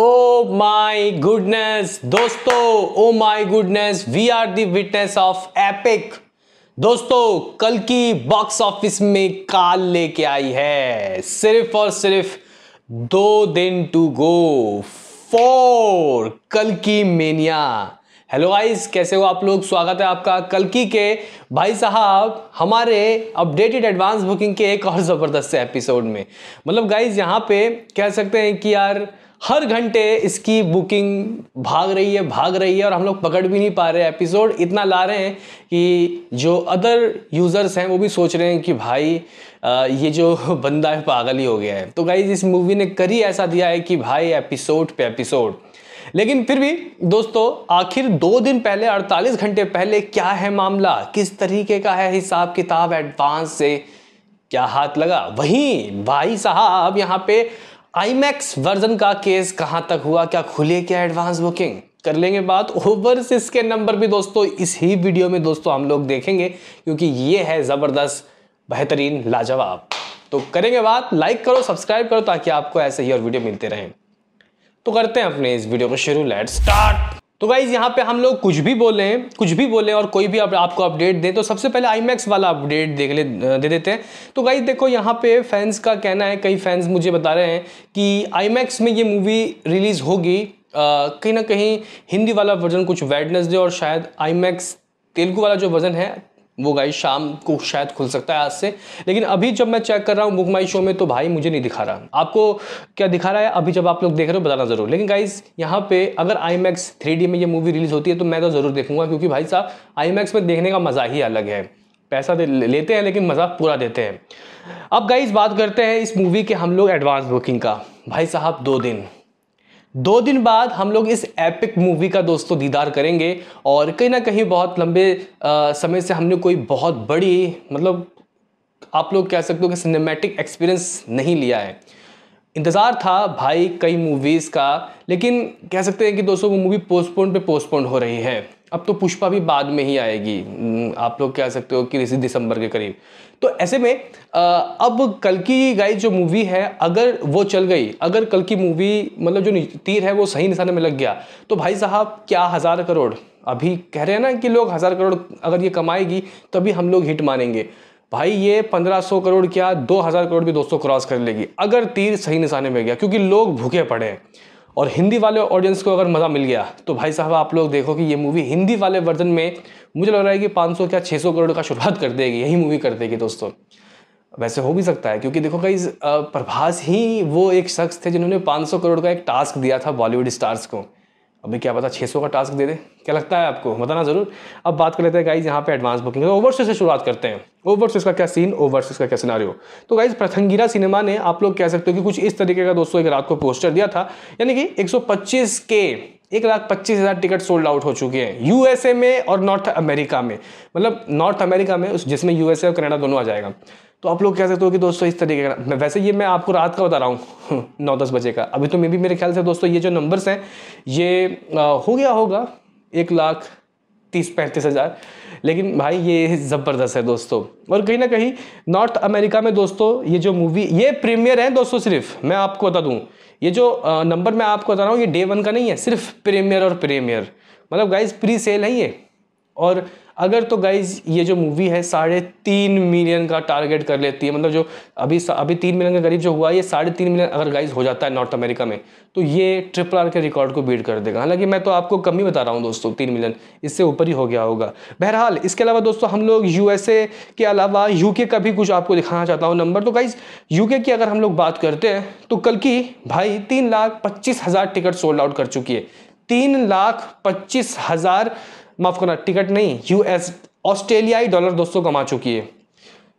O my goodness दोस्तों oh my goodness we are witness of epic दोस्तों कल की बॉक्स ऑफिस में काल लेके आई है सिर्फ और सिर्फ दो दिन टू गो फोर कल की मेनिया हेलो गाइस कैसे हो आप लोग स्वागत है आपका कलकी के भाई साहब हमारे अपडेटेड एडवांस बुकिंग के एक और ज़बरदस्त एपिसोड में मतलब गाइस यहाँ पे कह सकते हैं कि यार हर घंटे इसकी बुकिंग भाग रही है भाग रही है और हम लोग पकड़ भी नहीं पा रहे एपिसोड इतना ला रहे हैं कि जो अदर यूज़र्स हैं वो भी सोच रहे हैं कि भाई ये जो बंदा है पागल ही हो गया है तो भाई इस मूवी ने कर ही ऐसा दिया है कि भाई एपिसोड पे एपिसोड लेकिन फिर भी दोस्तों आखिर दो दिन पहले 48 घंटे पहले क्या है मामला किस तरीके का है हिसाब किताब एडवांस से क्या हाथ लगा वहीं भाई साहब यहाँ पे आईमैक्स वर्जन का केस कहां तक हुआ क्या खुले क्या एडवांस बुकिंग कर लेंगे बात ओवरसीज के नंबर भी दोस्तों इस ही वीडियो में दोस्तों हम लोग देखेंगे क्योंकि ये है ज़बरदस्त बेहतरीन लाजवाब तो करेंगे बात लाइक करो सब्सक्राइब करो ताकि आपको ऐसे ही और वीडियो मिलते रहें तो करते हैं अपने इस वीडियो को शुरू लेट स्टार्ट तो गाइज यहाँ पे हम लोग कुछ भी बोले कुछ भी बोले और कोई भी आप, आपको अपडेट दें तो सबसे पहले आई वाला अपडेट देख ले दे देते हैं तो गाइज देखो यहाँ पे फैंस का कहना है कई फैंस मुझे बता रहे हैं कि आई में ये मूवी रिलीज़ होगी कहीं ना कहीं हिंदी वाला वर्जन कुछ वेडनेसडे और शायद आई तेलुगु वाला जो वर्जन है वो गाइस शाम को शायद खुल सकता है आज से लेकिन अभी जब मैं चेक कर रहा हूँ बुक माई शो में तो भाई मुझे नहीं दिखा रहा आपको क्या दिखा रहा है अभी जब आप लोग देख रहे हो बताना ज़रूर लेकिन गाइस यहाँ पे अगर आई मैक्स में ये मूवी रिलीज़ होती है तो मैं तो ज़रूर देखूंगा क्योंकि भाई साहब आई में देखने का मज़ा ही अलग है पैसा लेते हैं लेकिन मज़ा पूरा देते हैं अब गाइज बात करते हैं इस मूवी के हम लोग एडवांस बुकिंग का भाई साहब दो दिन दो दिन बाद हम लोग इस एपिक मूवी का दोस्तों दीदार करेंगे और कहीं ना कहीं बहुत लंबे आ, समय से हमने कोई बहुत बड़ी मतलब आप लोग कह सकते हो कि सिनेमैटिक एक्सपीरियंस नहीं लिया है इंतज़ार था भाई कई मूवीज़ का लेकिन कह सकते हैं कि दोस्तों वो मूवी पोस्टपोन पे पोस्टपोन हो रही है अब तो पुष्पा भी बाद में ही आएगी हम्म, आप लोग कह सकते हो कि इसी दिसंबर के करीब तो ऐसे में अब कल की गाइस जो मूवी है अगर वो चल गई अगर कल की मूवी मतलब जो तीर है वो सही निशाने में लग गया तो भाई साहब क्या हज़ार करोड़ अभी कह रहे हैं ना कि लोग हज़ार करोड़ अगर ये कमाएगी तभी हम लोग हिट मानेंगे भाई ये सौ करोड़ क्या हजार करोड़ भी दोस्तों क्रॉस कर लेगी अगर तीर सही निशाने में गया क्योंकि लोग भूखे पड़े हैं और हिंदी वाले ऑडियंस को अगर मज़ा मिल गया तो भाई साहब आप लोग देखो कि ये मूवी हिंदी वाले वर्जन में मुझे लग रहा है कि 500 क्या 600 करोड़ का शुरुआत कर देगी यही मूवी कर देगी दोस्तों वैसे हो भी सकता है क्योंकि देखो कई प्रभास ही वो एक शख्स थे जिन्होंने 500 करोड़ का एक टास्क दिया था बॉलीवुड स्टार्स को अभी क्या पता 600 का टास्क दे दे क्या लगता है आपको बताना ज़रूर अब बात कर लेते हैं गाइज यहाँ पे एडवांस बुकिंग तो ओवर से शुरुआत करते हैं ओवरसीज का क्या सीन ओवरसीज का क्या सिनारियो तो गाइज प्रथंगीरा सिनेमा ने आप लोग कह सकते हो कि कुछ इस तरीके का दोस्तों एक रात को पोस्टर दिया था यानी कि एक के एक लाख पच्चीस हज़ार टिकट सोल्ड आउट हो चुके हैं यूएसए में और नॉर्थ अमेरिका में मतलब नॉर्थ अमेरिका में उस जिसमें यूएसए और कनाडा दोनों आ जाएगा तो आप लोग कह सकते हो कि दोस्तों इस तरीके का वैसे ये मैं आपको रात का बता रहा हूँ नौ दस बजे का अभी तो मे भी मेरे ख्याल से दोस्तों ये जो नंबर्स हैं ये आ, हो गया होगा एक लाख तीस पैंतीस हज़ार लेकिन भाई ये ज़बरदस्त है दोस्तों और कहीं ना कहीं नॉर्थ अमेरिका में दोस्तों ये जो मूवी ये प्रीमियर है दोस्तों सिर्फ मैं आपको बता दूँ ये जो नंबर मैं आपको बता रहा हूँ ये डे वन का नहीं है सिर्फ प्रीमियर और प्रीमियर मतलब गाइज प्री सेल है ये और अगर तो गाइज ये जो मूवी है साढ़े तीन मिलियन का टारगेट कर लेती है मतलब जो अभी अभी तीन मिलियन के करीब जो हुआ ये साढ़े तीन मिलियन अगर गाइज हो जाता है नॉर्थ अमेरिका में तो ये ट्रिपल आर के रिकॉर्ड को बीट कर देगा हालांकि मैं तो आपको कम ही बता रहा हूँ दोस्तों तीन मिलियन इससे ऊपर ही हो गया होगा बहरहाल इसके अलावा दोस्तों हम लोग यू के अलावा यू का भी कुछ आपको दिखाना चाहता हूँ नंबर तो गाइज यू की अगर हम लोग बात करते हैं तो कल की भाई तीन लाख पच्चीस हज़ार टिकट सोल्ड आउट कर चुकी है तीन लाख पच्चीस हज़ार माफ़ करना टिकट नहीं यूएस ऑस्ट्रेलियाई डॉलर दोस्तों कमा चुकी है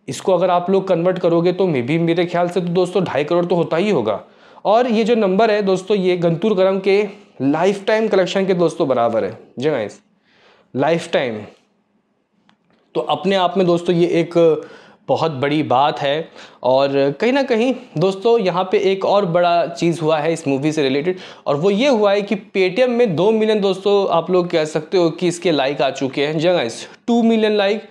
इसको अगर आप लोग कन्वर्ट करोगे तो मे भी मेरे ख्याल से तो दोस्तों ढाई करोड़ तो होता ही होगा और ये जो नंबर है दोस्तों ये गंतूर करम के लाइफ टाइम कलेक्शन के दोस्तों बराबर है जी गाइस लाइफ टाइम तो अपने आप में दोस्तों ये एक बहुत बड़ी बात है और कहीं ना कहीं दोस्तों यहाँ पे एक और बड़ा चीज़ हुआ है इस मूवी से रिलेटेड और वो ये हुआ है कि पेटीएम में दो मिलियन दोस्तों आप लोग कह सकते हो कि इसके लाइक आ चुके हैं जगह टू मिलियन लाइक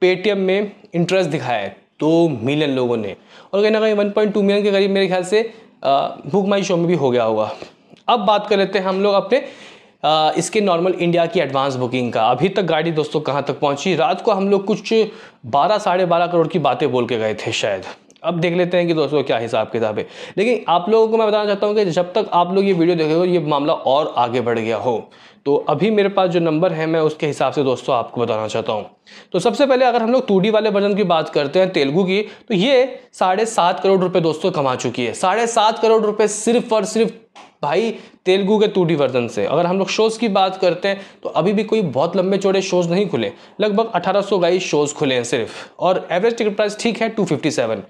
पेटीएम में इंटरेस्ट दिखाया है दो मिलियन लोगों ने और कहीं ना कहीं वन पॉइंट टू मिलियन के करीब मेरे ख्याल से बुक माई शो में भी हो गया होगा अब बात कर लेते हैं हम लोग अपने इसके नॉर्मल इंडिया की एडवांस बुकिंग का अभी तक गाड़ी दोस्तों कहाँ तक पहुँची रात को हम लोग कुछ बारह साढ़े बारह करोड़ की बातें बोल के गए थे शायद अब देख लेते हैं कि दोस्तों क्या हिसाब किताब है लेकिन आप लोगों को मैं बताना चाहता हूँ कि जब तक आप लोग ये वीडियो देखेंगे ये मामला और आगे बढ़ गया हो तो अभी मेरे पास जो नंबर है मैं उसके हिसाब से दोस्तों आपको बताना चाहता हूँ तो सबसे पहले अगर हम लोग टू वाले वर्जन की बात करते हैं तेलुगु की तो ये साढ़े सात करोड़ रुपए दोस्तों कमा चुकी है साढ़े सात करोड़ रुपए सिर्फ और सिर्फ भाई तेलुगु के टूडी वर्जन से अगर हम लोग शोज़ की बात करते हैं तो अभी भी कोई बहुत लंबे चौड़े शोज़ नहीं खुले लगभग अठारह सौ गाइस शोज़ खुले हैं सिर्फ और एवरेज टिकट प्राइस ठीक है सेवन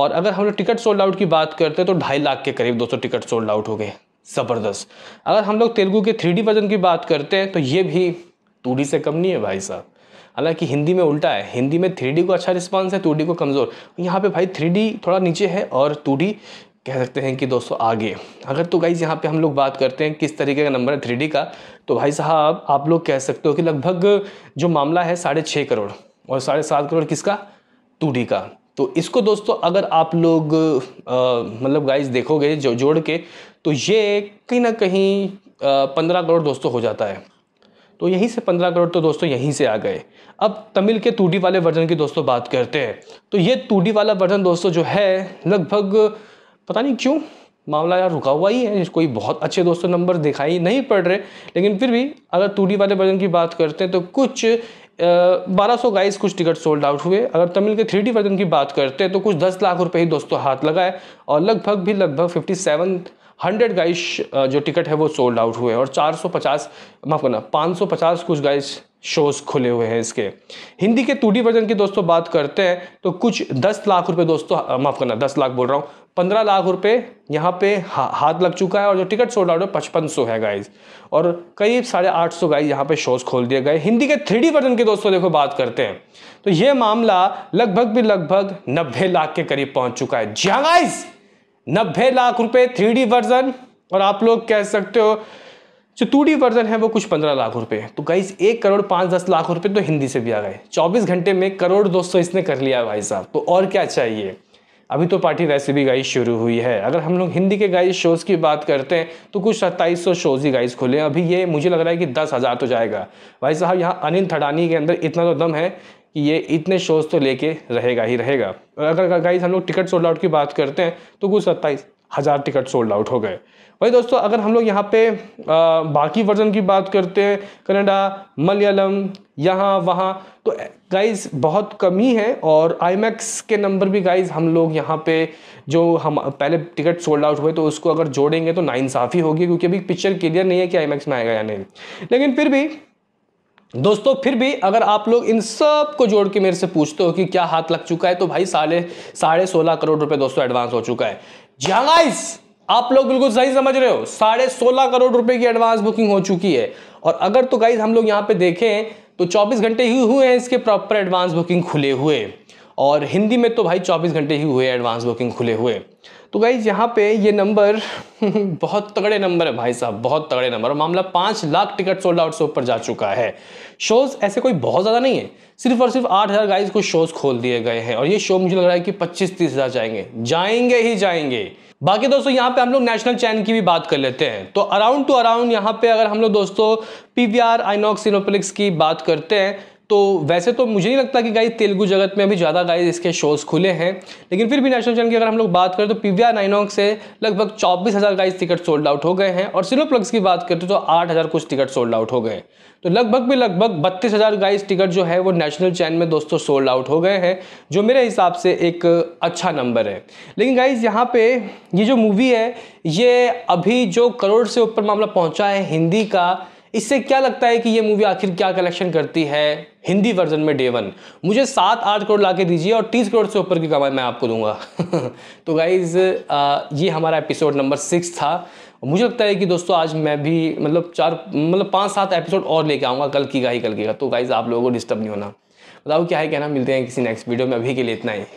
और अगर हम लोग टिकट सोल्ड आउट की बात करते हैं तो ढाई लाख के करीब दोस्तों टिकट सोल्ड आउट हो गए ज़बरदस्त अगर हम लोग तेलुगु के थ्री वर्जन की बात करते हैं तो ये भी टू से कम नहीं है भाई साहब हालांकि हिंदी में उल्टा है हिंदी में थ्री को अच्छा रिस्पांस है टू को कमज़ोर यहाँ पे भाई थ्री थोड़ा नीचे है और टू कह सकते हैं कि दोस्तों आगे अगर तो गाइज यहाँ पे हम लोग बात करते हैं किस तरीके का नंबर है थ्री का तो भाई साहब आप लोग कह सकते हो कि लगभग जो मामला है साढ़े छः करोड़ और साढ़े सात करोड़ किसका टू का तो इसको दोस्तों अगर आप लोग मतलब गाइस देखोगे जो जोड़ के तो ये कहीं ना कहीं पंद्रह करोड़ दोस्तों हो जाता है तो यहीं से पंद्रह करोड़ तो दोस्तों यहीं से आ गए अब तमिल के टूडी वाले वर्जन की दोस्तों बात करते हैं तो ये टूडी वाला वर्जन दोस्तों जो है लगभग पता नहीं क्यों मामला यार रुका हुआ ही है कोई बहुत अच्छे दोस्तों नंबर दिखाई नहीं पड़ रहे लेकिन फिर भी अगर टूटी वाले वर्जन की बात करते हैं तो कुछ बारह सौ गाइस कुछ टिकट सोल्ड आउट हुए अगर तमिल के थ्री वर्जन की बात करते हैं तो कुछ दस लाख रुपए ही दोस्तों हाथ लगाए और लगभग भी लगभग फिफ्टी सेवन हंड्रेड गाइस जो टिकट है वो सोल्ड आउट हुए और चार सौ पचास माफ करना पाँच सौ पचास कुछ गाइस शोज खुले हुए हैं इसके हिंदी के टू वर्जन की दोस्तों बात करते हैं तो कुछ दस लाख रुपए दोस्तों हाँ, माफ करना दस लाख बोल रहा हूँ पंद्रह लाख रुपए यहाँ पे हा, हाथ लग चुका है और जो टिकट सोल्ड आउट है पचपन सौ है गाइज और करीब साढ़े आठ सौ गाइज यहाँ पे शोज खोल दिए गए हिंदी के थ्री वर्जन की दोस्तों देखो बात करते हैं तो ये मामला लगभग भी लगभग नब्बे लाख के करीब पहुंच चुका है जी गाइज हाँ नब्बे लाख रुपए थ्री वर्जन और आप लोग कह सकते हो जो टू डी वर्जन है वो कुछ पंद्रह लाख रुपए तो गाइज एक करोड़ पाँच दस लाख रुपए तो हिंदी से भी आ गए चौबीस घंटे में करोड़ दो सौ इसने कर लिया भाई साहब तो और क्या चाहिए अभी तो पार्टी वैसे भी गाइज शुरू हुई है अगर हम लोग हिंदी के गाइज शोज़ की बात करते हैं तो कुछ सत्ताईस सौ शोज़ ही गाइज खुले हैं अभी ये मुझे लग रहा है कि दस हज़ार तो जाएगा भाई साहब यहाँ अनिल थडानी के अंदर इतना तो दम है कि ये इतने शोज़ तो लेके रहेगा ही रहेगा और अगर गाइज हम लोग टिकट सोल्ड आउट की बात करते हैं तो कुछ सत्ताईस हज़ार टिकट सोल्ड आउट हो गए भाई दोस्तों अगर हम लोग यहाँ पे आ, बाकी वर्जन की बात करते हैं कन्नडा मलयालम यहाँ वहाँ तो गाइज बहुत कम ही है और आई के नंबर भी गाइज हम लोग यहाँ पे जो हम पहले टिकट सोल्ड आउट हुए तो उसको अगर जोड़ेंगे तो नाइंसाफ़ी होगी क्योंकि अभी पिक्चर क्लियर नहीं है कि आई में आएगा या नहीं लेकिन फिर भी दोस्तों फिर भी अगर आप लोग इन सब को जोड़ के मेरे से पूछते हो कि क्या हाथ लग चुका है तो भाई साढ़े साढ़े सोलह करोड़ रुपए दोस्तों एडवांस हो चुका है जहाँ गाइस आप लोग बिल्कुल सही समझ रहे हो साढ़े सोलह करोड़ रुपए की एडवांस बुकिंग हो चुकी है और अगर तो गाइज हम लोग यहाँ पे देखें तो 24 घंटे ही हुए हैं इसके प्रॉपर एडवांस बुकिंग खुले हुए और हिंदी में तो भाई 24 घंटे ही हुए एडवांस बुकिंग खुले हुए तो गाइज यहाँ पे ये नंबर बहुत तगड़े नंबर है भाई साहब बहुत तगड़े नंबर और मामला पाँच लाख टिकट सोल्ड आउट से ऊपर जा चुका है शोज़ ऐसे कोई बहुत ज़्यादा नहीं है सिर्फ और सिर्फ आठ हज़ार गाइज को शोज़ खोल दिए गए हैं और ये शो मुझे लग रहा है कि पच्चीस तीस हज़ार जाएंगे जाएंगे ही जाएंगे बाकी दोस्तों यहाँ पे हम लोग नेशनल चैन की भी बात कर लेते हैं तो अराउंड टू अराउंड यहाँ पे अगर हम लोग दोस्तों पी वी आर की बात करते हैं तो वैसे तो मुझे नहीं लगता कि गाइज तेलुगु जगत में अभी ज़्यादा गाइज इसके शोज़ खुले हैं लेकिन फिर भी नेशनल चैनल की अगर हम लोग बात करें तो पीवीआर नाइनॉक से लगभग चौबीस हज़ार गाइज टिकट सोल्ड आउट हो गए हैं और सिलोप्लग्स की बात करते तो आठ हज़ार कुछ टिकट सोल्ड आउट हो गए तो लगभग भी लगभग बत्तीस हज़ार गाइज टिकट जो है वो नेशनल चैन में दोस्तों सोल्ड आउट हो गए हैं जो मेरे हिसाब से एक अच्छा नंबर है लेकिन गाइज यहाँ पर ये जो मूवी है ये अभी जो करोड़ से ऊपर मामला पहुँचा है हिंदी का इससे क्या लगता है कि ये मूवी आखिर क्या कलेक्शन करती है हिंदी वर्जन में डे वन मुझे सात आठ करोड़ ला के दीजिए और तीस करोड़ से ऊपर की कमाई मैं आपको दूंगा तो गाइज़ ये हमारा एपिसोड नंबर सिक्स था मुझे लगता है कि दोस्तों आज मैं भी मतलब चार मतलब पाँच सात एपिसोड और लेके आऊँगा कल की का ही कल की का तो गाइज़ आप लोगों को डिस्टर्ब नहीं होना बताओ क्या है कहना मिलते हैं किसी नेक्स्ट वीडियो में अभी के लिए इतना ही